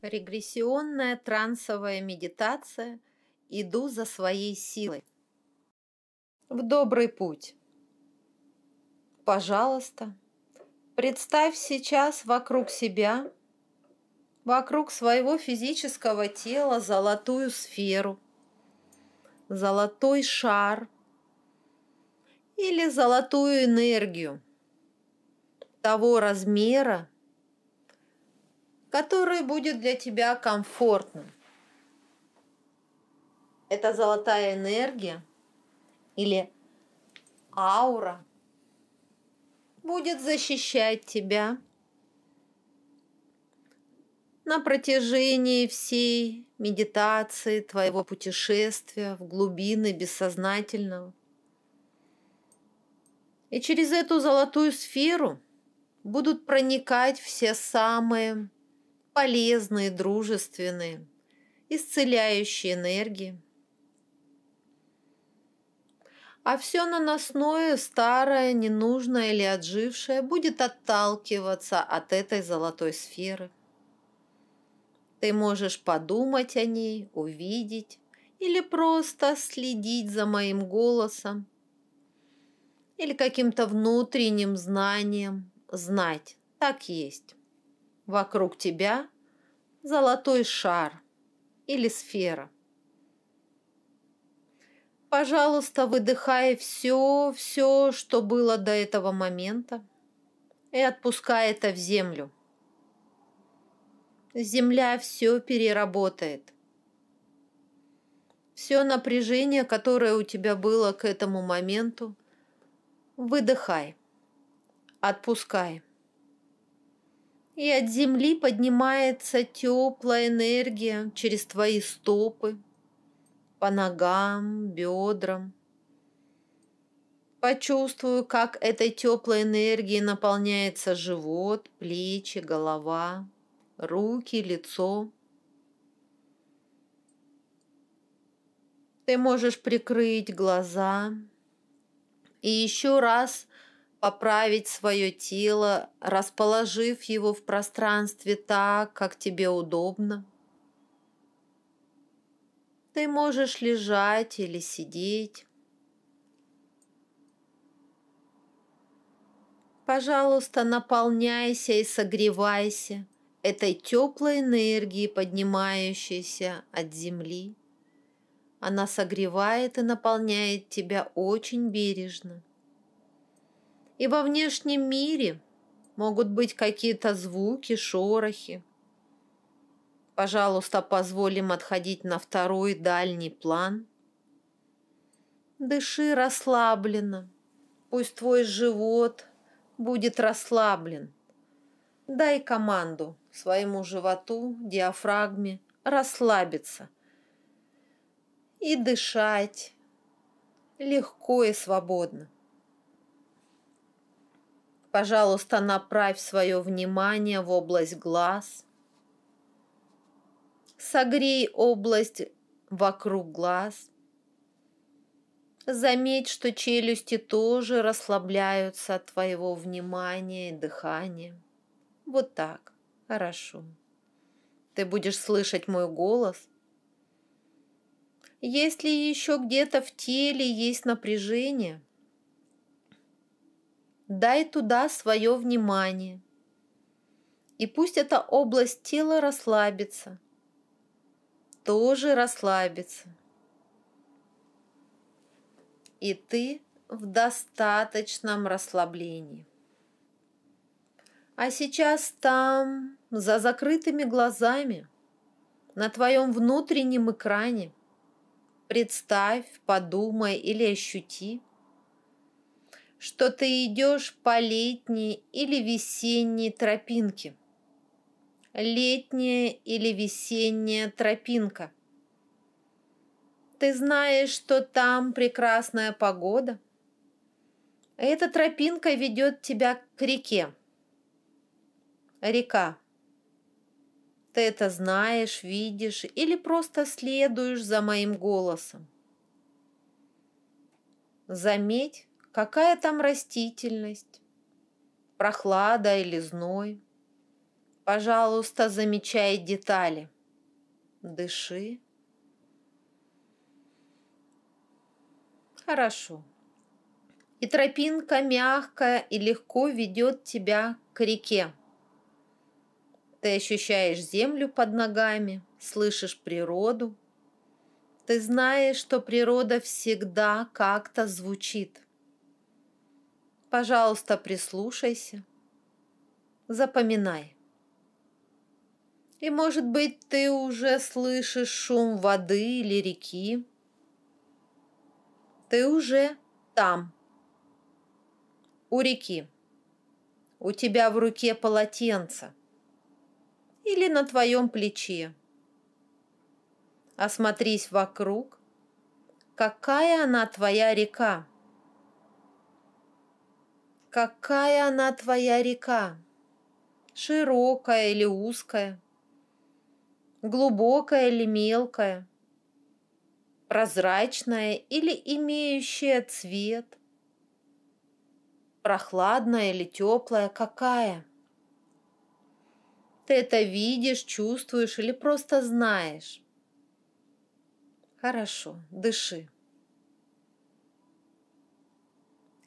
Регрессионная трансовая медитация «Иду за своей силой». В добрый путь. Пожалуйста, представь сейчас вокруг себя, вокруг своего физического тела золотую сферу, золотой шар или золотую энергию того размера, который будет для тебя комфортным. Это золотая энергия или аура будет защищать тебя на протяжении всей медитации, твоего путешествия в глубины бессознательного. И через эту золотую сферу будут проникать все самые полезные, дружественные, исцеляющие энергии. А все наносное, старое, ненужное или отжившее будет отталкиваться от этой золотой сферы. Ты можешь подумать о ней, увидеть или просто следить за моим голосом или каким-то внутренним знанием, знать, так есть. Вокруг тебя золотой шар или сфера. Пожалуйста, выдыхай все, все, что было до этого момента, и отпускай это в землю. Земля все переработает. Все напряжение, которое у тебя было к этому моменту, выдыхай, отпускай и от земли поднимается теплая энергия через твои стопы, по ногам, бедрам. Почувствую, как этой теплой энергией наполняется живот, плечи, голова, руки, лицо. Ты можешь прикрыть глаза и еще раз – поправить свое тело, расположив его в пространстве так, как тебе удобно. Ты можешь лежать или сидеть. Пожалуйста, наполняйся и согревайся этой теплой энергией, поднимающейся от земли. Она согревает и наполняет тебя очень бережно. И во внешнем мире могут быть какие-то звуки, шорохи. Пожалуйста, позволим отходить на второй дальний план. Дыши расслабленно. Пусть твой живот будет расслаблен. Дай команду своему животу, диафрагме расслабиться и дышать легко и свободно. Пожалуйста, направь свое внимание в область глаз. Согрей область вокруг глаз. Заметь, что челюсти тоже расслабляются от твоего внимания и дыхания. Вот так. Хорошо. Ты будешь слышать мой голос. Если еще где-то в теле есть напряжение – дай туда свое внимание. И пусть эта область тела расслабится, тоже расслабится. И ты в достаточном расслаблении. А сейчас там, за закрытыми глазами, на твоем внутреннем экране, представь, подумай или ощути – что ты идешь по летней или весенней тропинке. Летняя или весенняя тропинка. Ты знаешь, что там прекрасная погода. Эта тропинка ведет тебя к реке. Река. Ты это знаешь, видишь или просто следуешь за моим голосом. Заметь, Какая там растительность? Прохлада или зной? Пожалуйста, замечай детали. Дыши. Хорошо. И тропинка мягкая и легко ведет тебя к реке. Ты ощущаешь землю под ногами, слышишь природу. Ты знаешь, что природа всегда как-то звучит – Пожалуйста, прислушайся. Запоминай. И, может быть, ты уже слышишь шум воды или реки. Ты уже там, у реки. У тебя в руке полотенце или на твоем плече. Осмотрись вокруг. Какая она твоя река? Какая она твоя река? Широкая или узкая? Глубокая или мелкая? Прозрачная или имеющая цвет? Прохладная или теплая? Какая? Ты это видишь, чувствуешь или просто знаешь? Хорошо, дыши.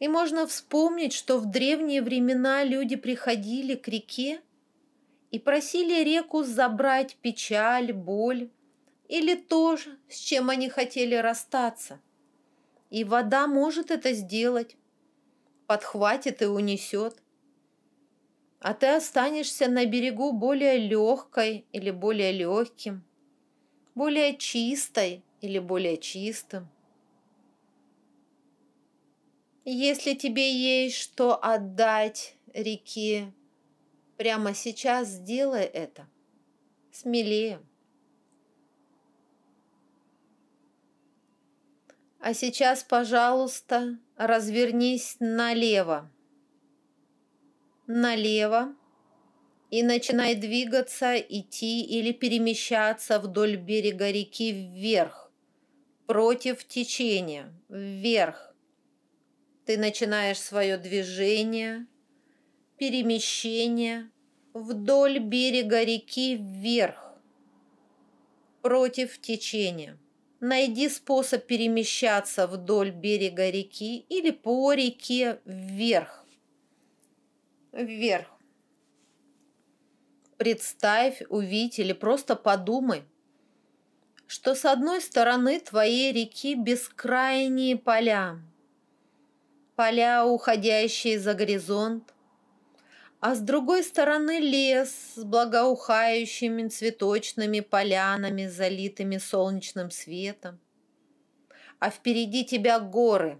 И можно вспомнить, что в древние времена люди приходили к реке и просили реку забрать печаль, боль или то, же, с чем они хотели расстаться. И вода может это сделать, подхватит и унесет. А ты останешься на берегу более легкой или более легким, более чистой или более чистым. Если тебе есть что отдать реке, прямо сейчас сделай это. Смелее. А сейчас, пожалуйста, развернись налево. Налево. И начинай двигаться, идти или перемещаться вдоль берега реки вверх, против течения, вверх ты начинаешь свое движение, перемещение вдоль берега реки вверх, против течения. Найди способ перемещаться вдоль берега реки или по реке вверх. Вверх. Представь, увидь или просто подумай, что с одной стороны твоей реки бескрайние поля, поля, уходящие за горизонт, а с другой стороны лес с благоухающими цветочными полянами, залитыми солнечным светом. А впереди тебя горы.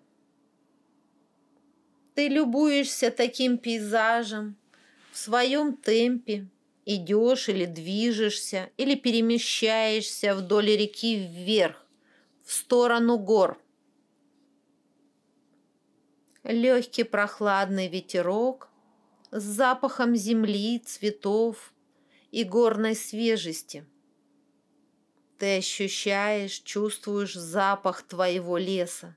Ты любуешься таким пейзажем в своем темпе, идешь или движешься, или перемещаешься вдоль реки вверх, в сторону гор – Легкий прохладный ветерок с запахом земли, цветов и горной свежести. Ты ощущаешь, чувствуешь запах твоего леса.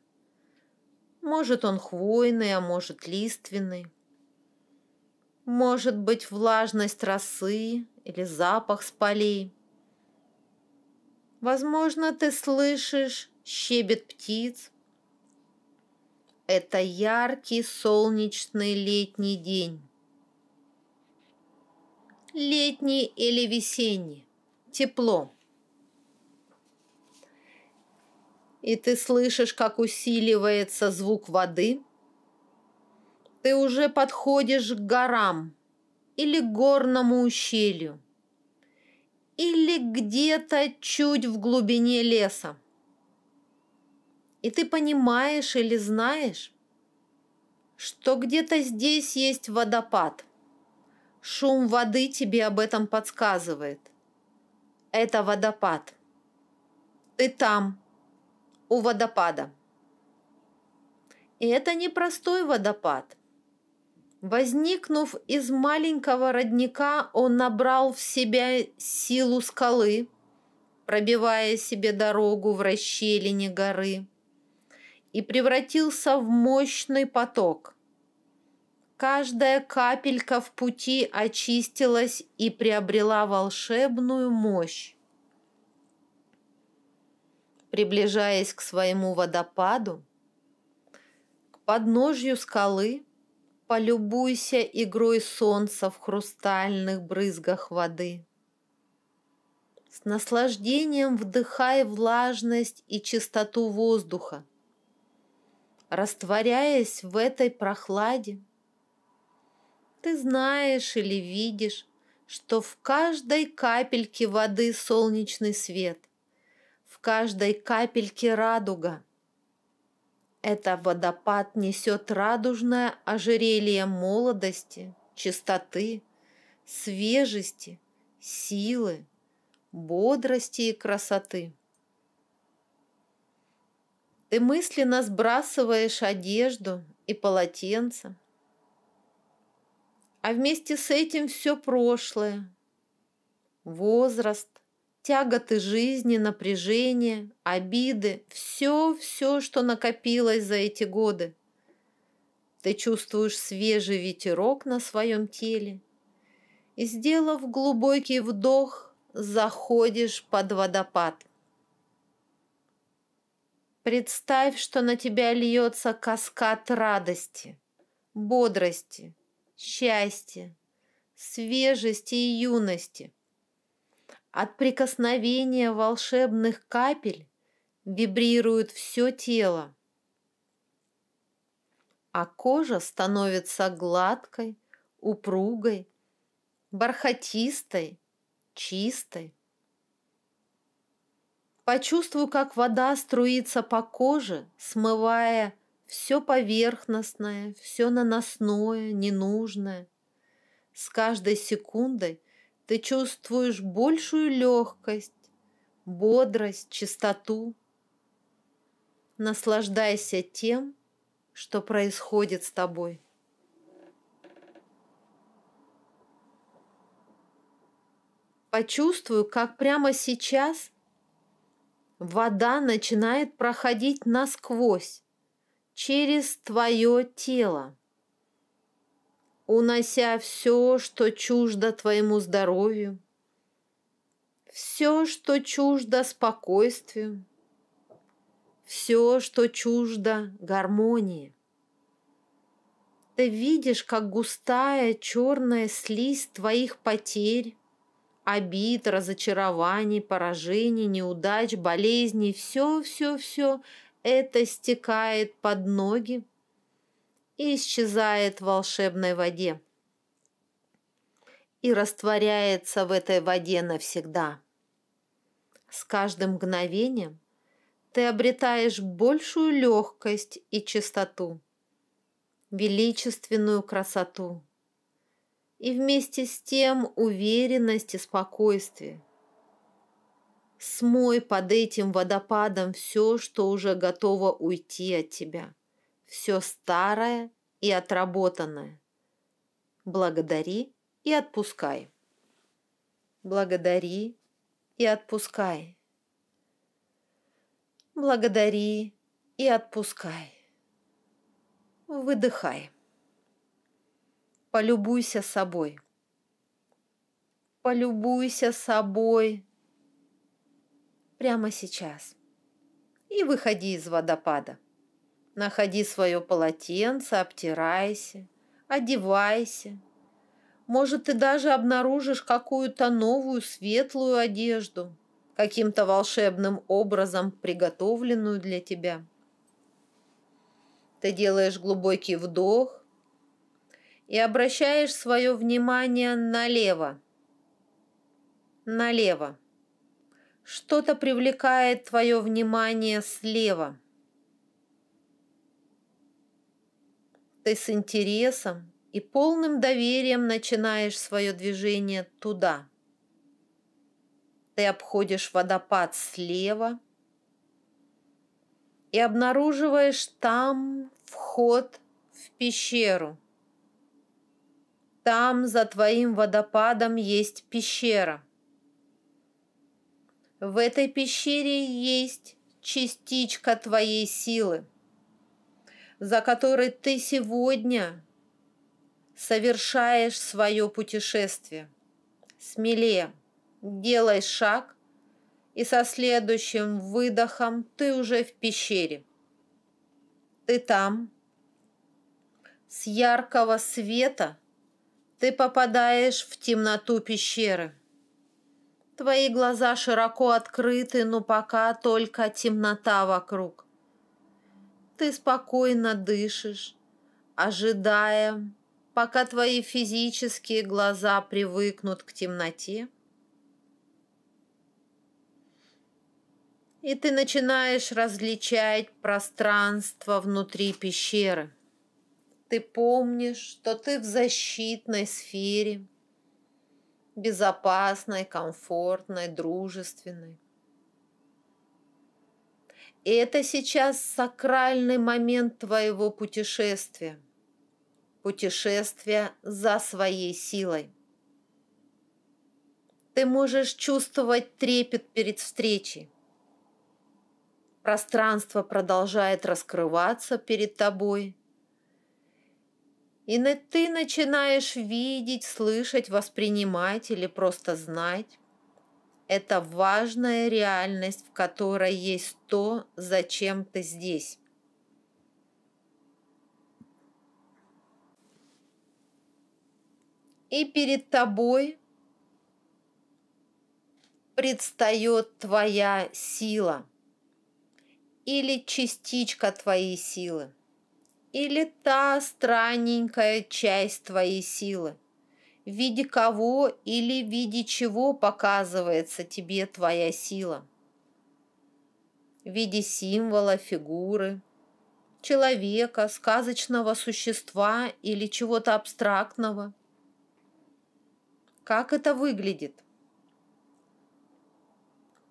Может, он хвойный, а может, лиственный. Может быть, влажность росы или запах с полей. Возможно, ты слышишь щебет птиц, это яркий солнечный летний день. Летний или весенний. Тепло. И ты слышишь, как усиливается звук воды. Ты уже подходишь к горам или к горному ущелью или где-то чуть в глубине леса. И ты понимаешь или знаешь, что где-то здесь есть водопад. Шум воды тебе об этом подсказывает. Это водопад. Ты там, у водопада. И это не простой водопад. Возникнув из маленького родника, он набрал в себя силу скалы, пробивая себе дорогу в расщелине горы и превратился в мощный поток. Каждая капелька в пути очистилась и приобрела волшебную мощь. Приближаясь к своему водопаду, к подножью скалы, полюбуйся игрой солнца в хрустальных брызгах воды. С наслаждением вдыхай влажность и чистоту воздуха – растворяясь в этой прохладе. Ты знаешь или видишь, что в каждой капельке воды солнечный свет, в каждой капельке радуга. Это водопад несет радужное ожерелье молодости, чистоты, свежести, силы, бодрости и красоты. Ты мысленно сбрасываешь одежду и полотенце, а вместе с этим все прошлое, возраст, тяготы жизни, напряжение, обиды, все-все, что накопилось за эти годы. Ты чувствуешь свежий ветерок на своем теле и, сделав глубокий вдох, заходишь под водопад. Представь, что на тебя льется каскад радости, бодрости, счастья, свежести и юности. От прикосновения волшебных капель вибрирует все тело, а кожа становится гладкой, упругой, бархатистой, чистой. Почувствую, как вода струится по коже, смывая все поверхностное, все наносное, ненужное. С каждой секундой ты чувствуешь большую легкость, бодрость, чистоту. Наслаждайся тем, что происходит с тобой. Почувствую, как прямо сейчас вода начинает проходить насквозь, через твое тело, унося все, что чуждо твоему здоровью, все, что чуждо спокойствию, все, что чуждо гармонии. Ты видишь, как густая черная слизь твоих потерь Обид, разочарований, поражений, неудач, болезней, все-все-все это стекает под ноги и исчезает в волшебной воде и растворяется в этой воде навсегда. С каждым мгновением ты обретаешь большую легкость и чистоту, величественную красоту и вместе с тем уверенность и спокойствие. Смой под этим водопадом все, что уже готово уйти от тебя, все старое и отработанное. Благодари и отпускай. Благодари и отпускай. Благодари и отпускай. Выдыхай. Полюбуйся собой. Полюбуйся собой прямо сейчас. И выходи из водопада. Находи свое полотенце, обтирайся, одевайся. Может, ты даже обнаружишь какую-то новую светлую одежду, каким-то волшебным образом приготовленную для тебя. Ты делаешь глубокий вдох, и обращаешь свое внимание налево. Налево. Что-то привлекает твое внимание слева. Ты с интересом и полным доверием начинаешь свое движение туда. Ты обходишь водопад слева и обнаруживаешь там вход в пещеру – там за твоим водопадом есть пещера. В этой пещере есть частичка твоей силы, за которой ты сегодня совершаешь свое путешествие. Смелее делай шаг, и со следующим выдохом ты уже в пещере. Ты там, с яркого света – ты попадаешь в темноту пещеры. Твои глаза широко открыты, но пока только темнота вокруг. Ты спокойно дышишь, ожидая, пока твои физические глаза привыкнут к темноте. И ты начинаешь различать пространство внутри пещеры ты помнишь, что ты в защитной сфере, безопасной, комфортной, дружественной. И это сейчас сакральный момент твоего путешествия, путешествия за своей силой. Ты можешь чувствовать трепет перед встречей. Пространство продолжает раскрываться перед тобой – и ты начинаешь видеть, слышать, воспринимать или просто знать. Это важная реальность, в которой есть то, зачем ты здесь. И перед тобой предстает твоя сила или частичка твоей силы или та странненькая часть твоей силы? В виде кого или в виде чего показывается тебе твоя сила? В виде символа, фигуры, человека, сказочного существа или чего-то абстрактного? Как это выглядит?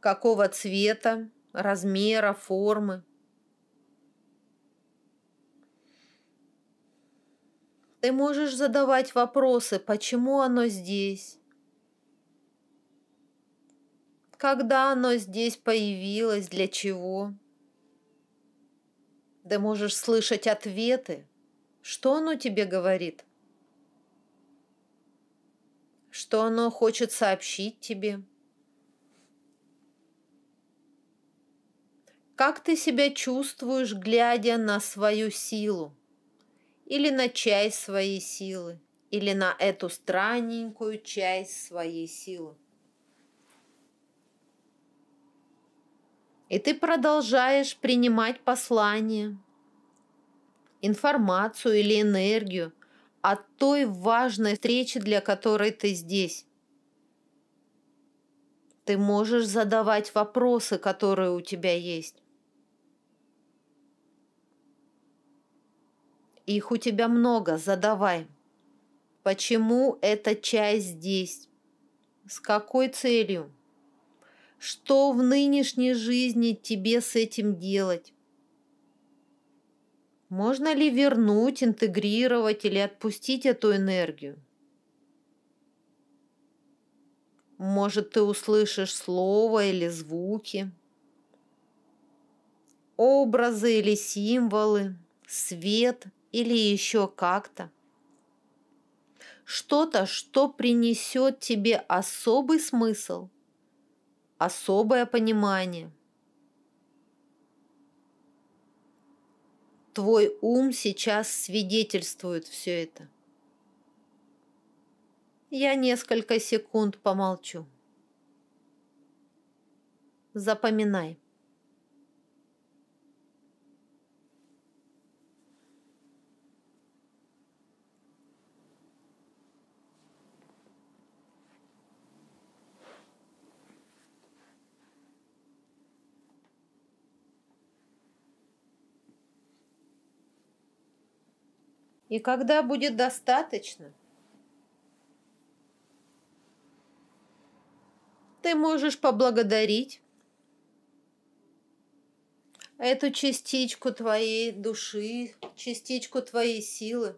Какого цвета, размера, формы? Ты можешь задавать вопросы, почему оно здесь, когда оно здесь появилось, для чего. Ты можешь слышать ответы, что оно тебе говорит, что оно хочет сообщить тебе. Как ты себя чувствуешь, глядя на свою силу? или на часть своей силы, или на эту странненькую часть своей силы. И ты продолжаешь принимать послание, информацию или энергию от той важной встречи, для которой ты здесь. Ты можешь задавать вопросы, которые у тебя есть. Их у тебя много, задавай. Почему эта часть здесь? С какой целью? Что в нынешней жизни тебе с этим делать? Можно ли вернуть, интегрировать или отпустить эту энергию? Может, ты услышишь слово или звуки, образы или символы, свет – или еще как-то. Что-то, что принесет тебе особый смысл, особое понимание. Твой ум сейчас свидетельствует все это. Я несколько секунд помолчу. Запоминай. И когда будет достаточно? Ты можешь поблагодарить эту частичку твоей души, частичку твоей силы.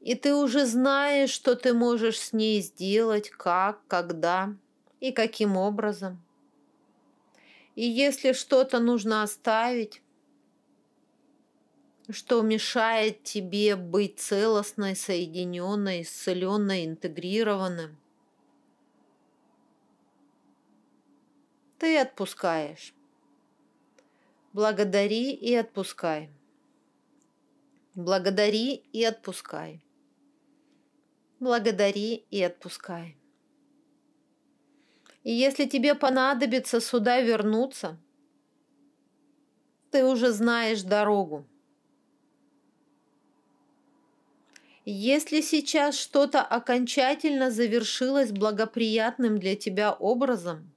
И ты уже знаешь, что ты можешь с ней сделать, как, когда и каким образом. И если что-то нужно оставить, что мешает тебе быть целостной, соединенной, исцеленной, интегрированным. Ты отпускаешь. Благодари и отпускай. Благодари и отпускай. Благодари и отпускай. И если тебе понадобится сюда вернуться, ты уже знаешь дорогу. Если сейчас что-то окончательно завершилось благоприятным для тебя образом,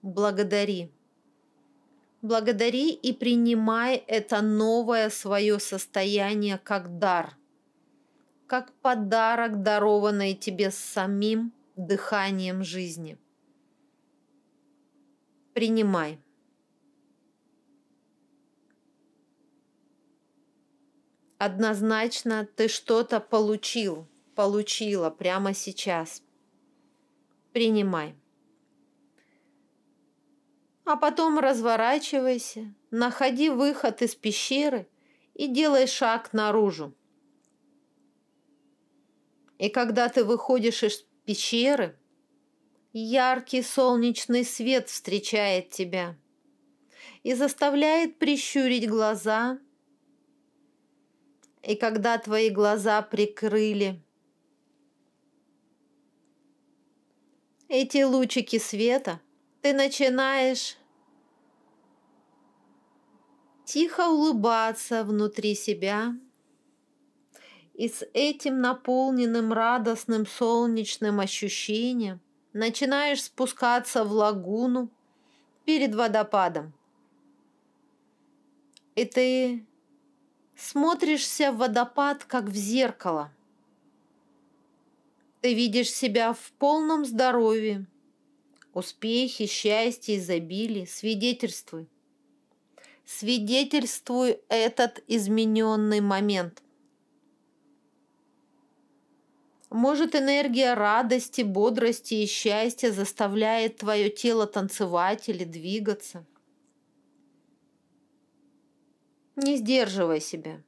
благодари. Благодари и принимай это новое свое состояние как дар, как подарок, дарованный тебе самим дыханием жизни. Принимай. Однозначно ты что-то получил, получила прямо сейчас. Принимай. А потом разворачивайся, находи выход из пещеры и делай шаг наружу. И когда ты выходишь из пещеры, яркий солнечный свет встречает тебя и заставляет прищурить глаза – и когда твои глаза прикрыли. Эти лучики света ты начинаешь тихо улыбаться внутри себя и с этим наполненным радостным солнечным ощущением начинаешь спускаться в лагуну перед водопадом. И ты смотришься в водопад, как в зеркало. Ты видишь себя в полном здоровье. Успехи, счастье, изобилие. Свидетельствуй. Свидетельствуй этот измененный момент. Может, энергия радости, бодрости и счастья заставляет твое тело танцевать или двигаться – не сдерживай себя.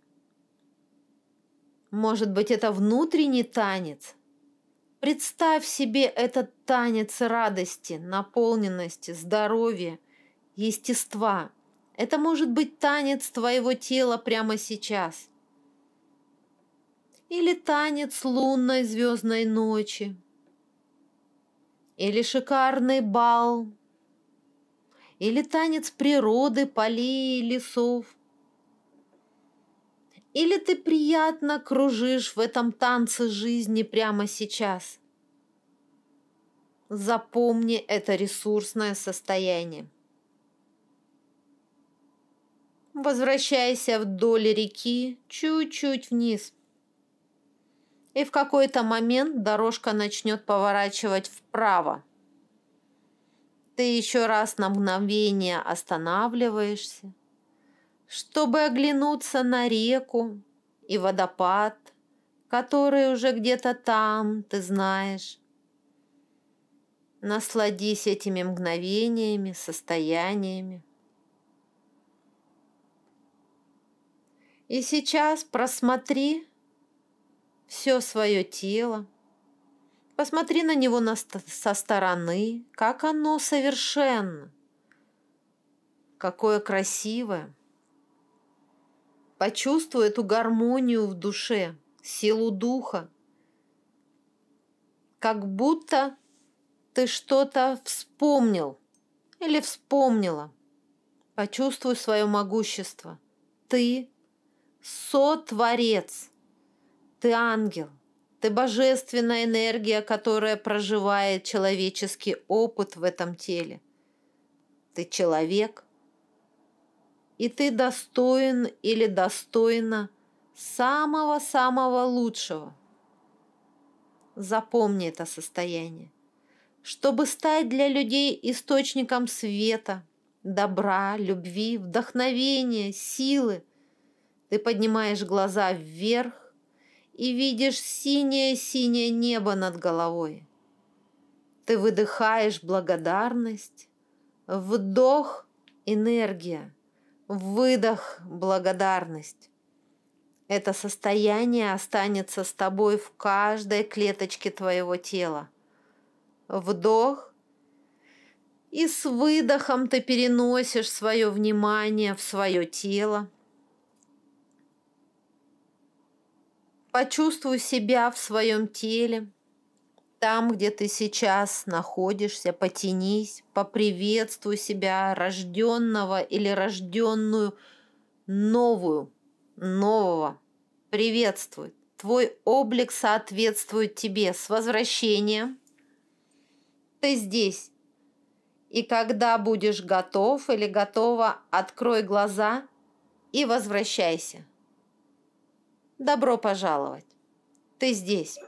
Может быть, это внутренний танец? Представь себе этот танец радости, наполненности, здоровья, естества. Это может быть танец твоего тела прямо сейчас. Или танец лунной звездной ночи. Или шикарный бал. Или танец природы, полей и лесов – или ты приятно кружишь в этом танце жизни прямо сейчас? Запомни это ресурсное состояние. Возвращайся вдоль реки чуть-чуть вниз. И в какой-то момент дорожка начнет поворачивать вправо. Ты еще раз на мгновение останавливаешься чтобы оглянуться на реку и водопад, который уже где-то там, ты знаешь. Насладись этими мгновениями, состояниями. И сейчас просмотри все свое тело, посмотри на него на, со стороны, как оно совершенно, какое красивое. Почувствуй эту гармонию в душе, силу духа. Как будто ты что-то вспомнил или вспомнила. Почувствуй свое могущество. Ты сотворец. Ты ангел. Ты божественная энергия, которая проживает человеческий опыт в этом теле. Ты человек и ты достоин или достойна самого-самого лучшего. Запомни это состояние. Чтобы стать для людей источником света, добра, любви, вдохновения, силы, ты поднимаешь глаза вверх и видишь синее-синее небо над головой. Ты выдыхаешь благодарность, вдох – энергия – Выдох, благодарность. Это состояние останется с тобой в каждой клеточке твоего тела. Вдох. И с выдохом ты переносишь свое внимание в свое тело. Почувствуй себя в своем теле – там, где ты сейчас находишься, потянись, поприветствуй себя, рожденного или рожденную новую, нового. Приветствуй. Твой облик соответствует тебе. С возвращением. Ты здесь. И когда будешь готов или готова, открой глаза и возвращайся. Добро пожаловать. Ты здесь.